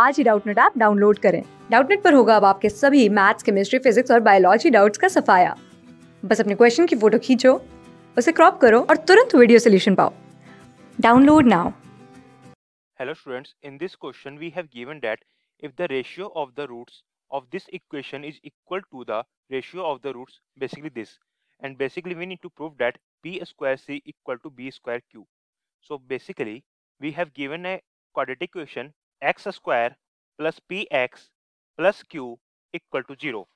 आज ही Doubtnut app download करें डाउटनेट पर होगा अब आपके सभी मैथ्स केमिस्ट्री फिजिक्स और बायोलॉजी डाउट्स का सफाया बस अपने क्वेश्चन की फोटो खींचो उसे क्रॉप करो और तुरंत वीडियो सोल्यूशन पाओ download now hello students in this question we have given that if the ratio of the roots of this equation is equal to the ratio of the roots basically this and basically we need to prove that P square C equal to B square Q so basically we have given a quadratic equation x square plus px plus q equal to 0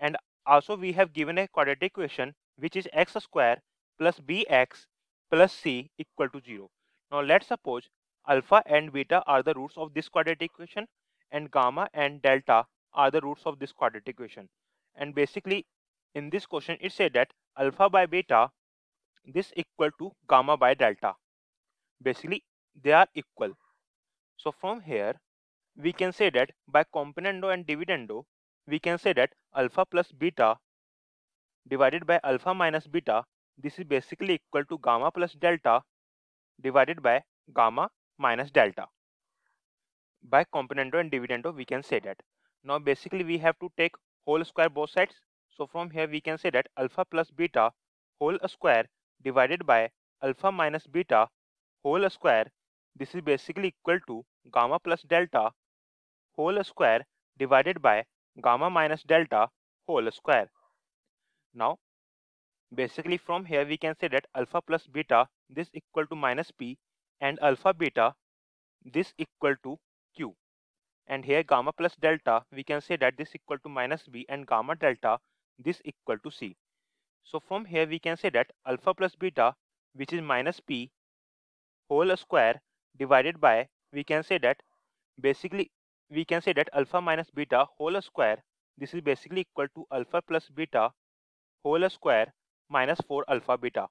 and also we have given a quadratic equation which is x square plus bx plus c equal to 0. Now let's suppose alpha and beta are the roots of this quadratic equation and gamma and delta are the roots of this quadratic equation and basically in this question it said that alpha by beta this equal to gamma by delta basically they are equal so from here, we can say that by componendo and dividendo, we can say that alpha plus beta divided by alpha minus beta, this is basically equal to gamma plus delta divided by gamma minus delta. By componendo and dividendo, we can say that. Now basically we have to take whole square both sides. So from here we can say that alpha plus beta whole square divided by alpha minus beta whole square this is basically equal to gamma plus delta whole square divided by gamma minus delta whole square. Now, basically from here we can say that alpha plus beta this equal to minus p and alpha beta this equal to q. And here gamma plus delta we can say that this equal to minus b and gamma delta this equal to c. So from here we can say that alpha plus beta which is minus p whole square divided by we can say that basically we can say that alpha minus beta whole square this is basically equal to alpha plus beta whole square minus 4 alpha beta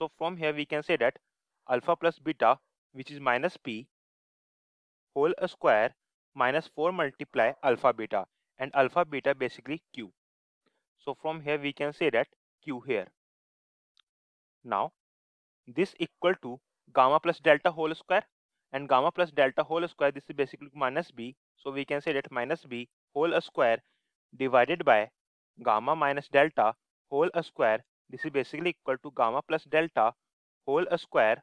so from here we can say that alpha plus beta which is minus p whole square minus 4 multiply alpha beta and alpha beta basically q so from here we can say that q here now this equal to gamma plus delta whole square and gamma plus delta whole square this is basically minus b so we can say that minus b whole square divided by gamma minus delta whole square this is basically equal to gamma plus delta whole square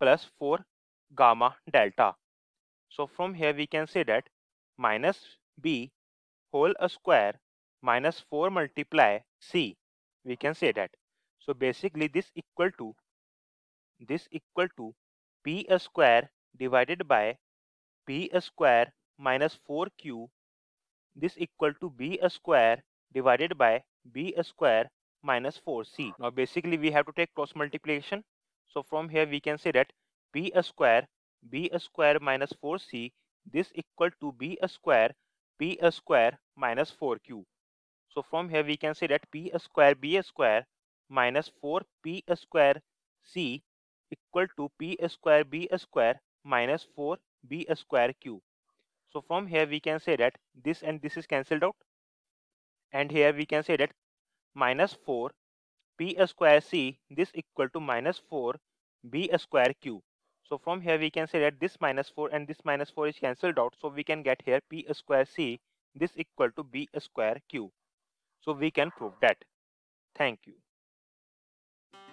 plus 4 gamma delta so from here we can say that minus b whole square minus 4 multiply c we can say that so basically this equal to this equal to p square divided by p square minus 4q this equal to b square divided by b square minus 4c. Now basically we have to take cross multiplication. So from here we can say that b square b square minus 4c this equal to b square p square minus 4q. So from here we can say that p square b square minus 4p square c equal to p square b square minus 4 b square q. So from here we can say that this and this is cancelled out and here we can say that minus 4 p square c this equal to minus 4 b square q. So from here we can say that this minus 4 and this minus 4 is cancelled out so we can get here p square c this equal to b square q. So we can prove that. Thank you.